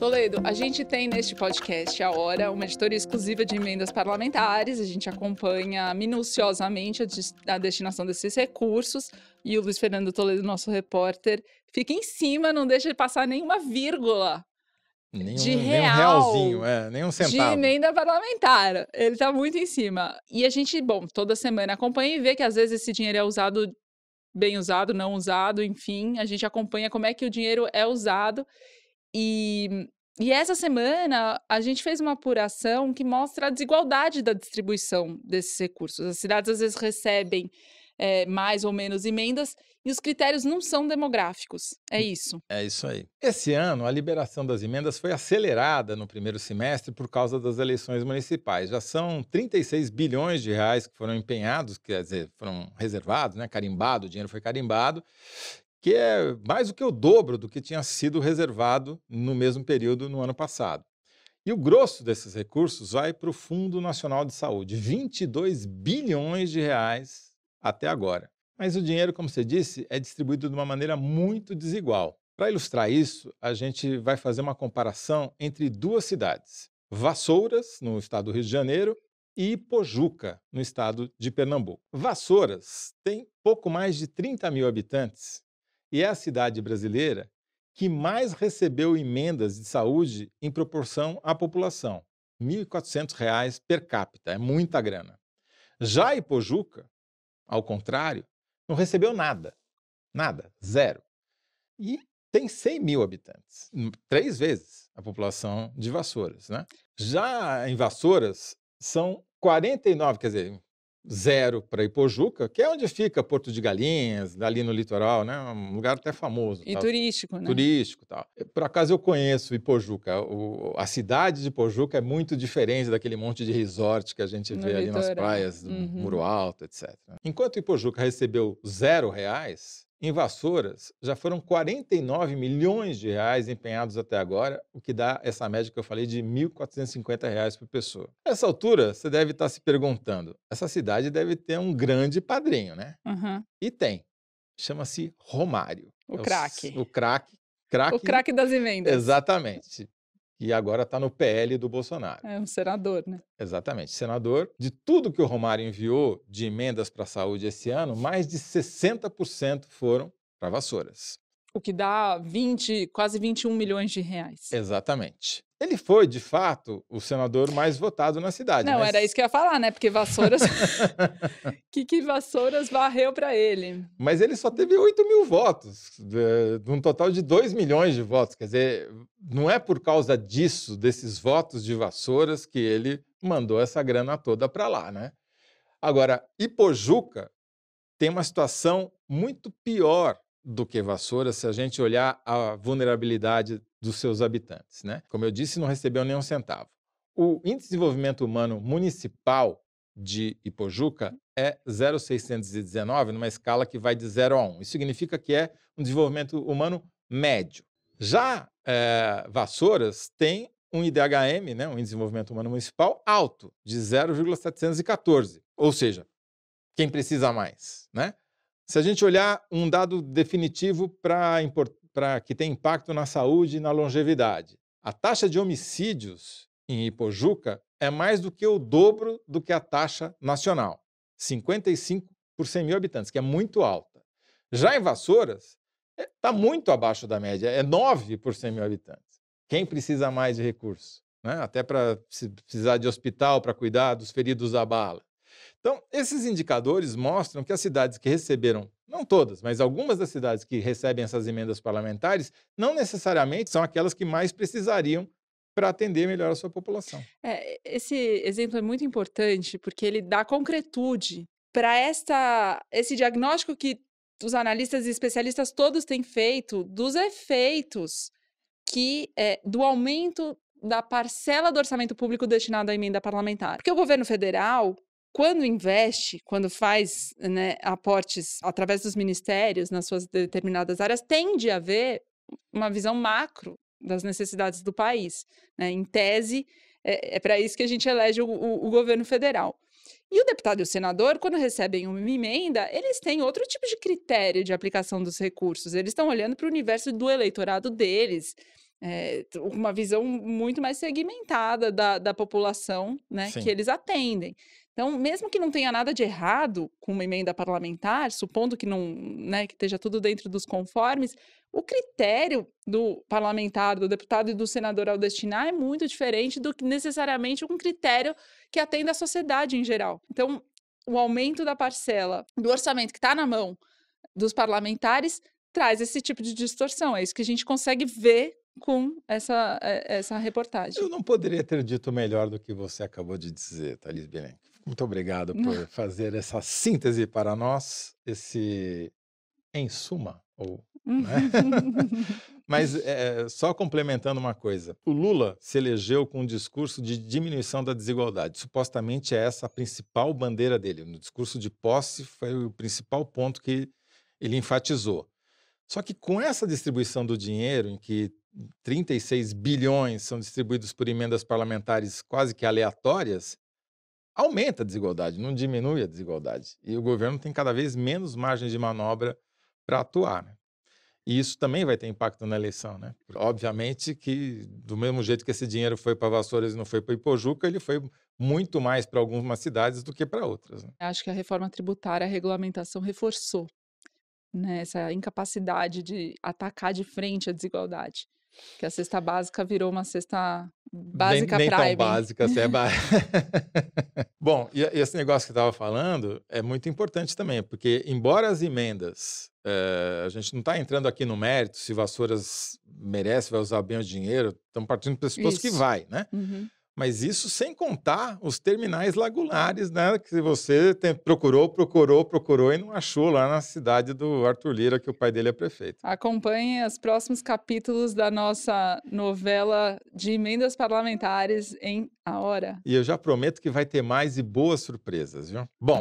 Toledo, a gente tem neste podcast A Hora uma editoria exclusiva de emendas parlamentares. A gente acompanha minuciosamente a, destinação desses recursos e o Luiz Fernando Toledo, nosso repórter, fica em cima, não deixa de passar nenhuma vírgula. Nenhum, de real, realzinho, é, nem um centavo. De emenda parlamentar. Ele está muito em cima. E a gente, bom, toda semana acompanha e vê que às vezes esse dinheiro é usado bem usado, não usado, enfim, a gente acompanha como é que o dinheiro é usado e, e essa semana a gente fez uma apuração que mostra a desigualdade da distribuição desses recursos. As cidades às vezes recebem é, mais ou menos emendas e os critérios não são demográficos. É hum, isso. É isso aí. Esse ano, a liberação das emendas foi acelerada no primeiro semestre por causa das eleições municipais. Já são 36 bilhões de reais que foram empenhados, quer dizer, foram reservados, né, carimbado, o dinheiro foi carimbado, que é mais do que o dobro do que tinha sido reservado no mesmo período no ano passado. E o grosso desses recursos vai para o Fundo Nacional de Saúde, 22 bilhões de reais até agora. Mas o dinheiro, como você disse, é distribuído de uma maneira muito desigual. Para ilustrar isso, a gente vai fazer uma comparação entre duas cidades: Vassouras, no estado do Rio de Janeiro, e Pojuca, no estado de Pernambuco. Vassouras tem pouco mais de 30 mil habitantes e é a cidade brasileira que mais recebeu emendas de saúde em proporção à população, R$ 1.400 per capita, é muita grana. Já Ipojuca, ao contrário, não recebeu nada, nada, zero. E tem 100 mil habitantes, hum, três vezes a população de Vassouras, né? Já em Vassouras, são 49, quer dizer, zero para Ipojuca, que é onde fica Porto de Galinhas, ali no litoral, né? Um lugar até famoso. E turístico, né? Turístico, tal. Eh, por acaso eu conheço Ipojuca. O, a cidade de Ipojuca é muito diferente daquele monte de resort que a gente vê ali nas praias, do uhum. Muro Alto, etc. Enquanto Ipojuca recebeu zero reais, em vassouras, já foram 49 milhões de reais empenhados até agora, o que dá essa média que eu falei de R$ 1.450 por pessoa. Nessa altura, você deve estar tá se perguntando: essa cidade deve ter um grande padrinho, né? Uhum. E tem. Chama-se Romário. O é craque. O craque. Crack, o craque das emendas. Exatamente e agora está no PL do Bolsonaro. É um senador, né? Exatamente, senador. De tudo que o Romário enviou de emendas para a saúde esse ano, mais de 60% foram para vassouras. O que dá 20, quase 21 milhões de reais. Exatamente. Ele foi, de fato, o senador mais votado na cidade. Não, mas... era isso que eu ia falar, né? Porque Vassouras. que, que Vassouras varreu para ele. Mas ele só teve 8 mil votos, de eh, um total de 2 milhões de votos. Quer dizer, não é por causa disso, desses votos de Vassouras, que ele mandou essa grana toda para lá, né? Agora, Ipojuca tem uma situação muito pior do que Vassouras, se a gente olhar a vulnerabilidade dos seus habitantes. Né? Como eu disse, não recebeu nenhum centavo. O Índice de Desenvolvimento Humano Municipal de Ipojuca uhum. é 0,619, numa escala que vai de 0 a 1. Isso significa que é um desenvolvimento humano médio. Já é, Vassouras tem um IDHM, né, um Índice de Desenvolvimento Humano Municipal, alto, de 0,714. Ou seja, quem precisa mais, né? Se a gente olhar um dado definitivo para import para que tem impacto na saúde e na longevidade. A taxa de homicídios em Ipojuca é mais do que o dobro do que a taxa nacional, 55 por 100 mil habitantes, que é muito alta. Já em Vassouras, está é, muito abaixo da média, é 9 por 100 mil habitantes. Quem precisa mais de recursos? Né? Até para precisar de hospital para cuidar dos feridos da bala. Então, esses indicadores mostram que as cidades que receberam, não todas, mas algumas das cidades que recebem essas emendas parlamentares, não necessariamente são aquelas que mais precisariam para atender melhor a sua população. É, esse exemplo é muito importante porque ele dá concretude para esta esse diagnóstico que os analistas e especialistas todos têm feito dos efeitos que é, do aumento da parcela do orçamento público destinado à emenda parlamentar. Porque o governo federal quando investe, quando faz né, aportes através dos ministérios nas suas determinadas áreas, tende a haver uma visão macro das necessidades do país. Né? Em tese, é, é para isso que a gente elege o, o, o, governo federal. E o deputado e o senador, quando recebem uma emenda, eles têm outro tipo de critério de aplicação dos recursos. Eles estão olhando para o universo do eleitorado deles, é, uma visão muito mais segmentada da, da população né, que eles atendem. Então, mesmo que não tenha nada de errado com uma emenda parlamentar, supondo que não, né, que esteja tudo dentro dos conformes, o critério do parlamentar, do deputado e do senador ao destinar é muito diferente do que necessariamente um critério que atenda a sociedade em geral. Então, o aumento da parcela do orçamento que está na mão dos parlamentares traz esse tipo de distorção. É isso que a gente consegue ver com essa, eh, essa reportagem. Eu não poderia ter dito melhor do que você acabou de dizer, Thalys Bianchi. Muito obrigado por fazer essa síntese para nós, esse em suma, ou. Né? Mas é, só complementando uma coisa: o Lula se elegeu com um discurso de diminuição da desigualdade. Supostamente é essa a principal bandeira dele. No discurso de posse foi o principal ponto que ele enfatizou. Só que com essa distribuição do dinheiro, em que 36 bilhões são distribuídos por emendas parlamentares quase que aleatórias, aumenta a desigualdade, não diminui a desigualdade. E o governo tem cada vez menos margem de manobra para atuar. Né? E isso também vai ter impacto na eleição, né? Obviamente que, do mesmo jeito que esse dinheiro foi para Vassouras e não foi para Ipojuca, ele foi muito mais para algumas cidades do que para outras. Né? Acho que a reforma tributária, a regulamentação reforçou né, essa incapacidade de atacar de frente a desigualdade. Que a cesta básica virou uma cesta básica nem, nem bem tão básica, assim, é ba... Bom, e, e, esse negócio que eu estava falando é muito importante também, porque embora as emendas, é, a gente não está entrando aqui no mérito se Vassouras merece, vai usar bem o dinheiro, estamos partindo do pressuposto que vai, né? Uhum. Mas isso sem contar os terminais lagulares, né? Que você tem, procurou, procurou, procurou e não achou lá na cidade do Arthur Lira, que o pai dele é prefeito. Acompanhe os próximos capítulos da nossa novela de emendas parlamentares em A Hora. E eu já prometo que vai ter mais e boas surpresas, viu? Bom.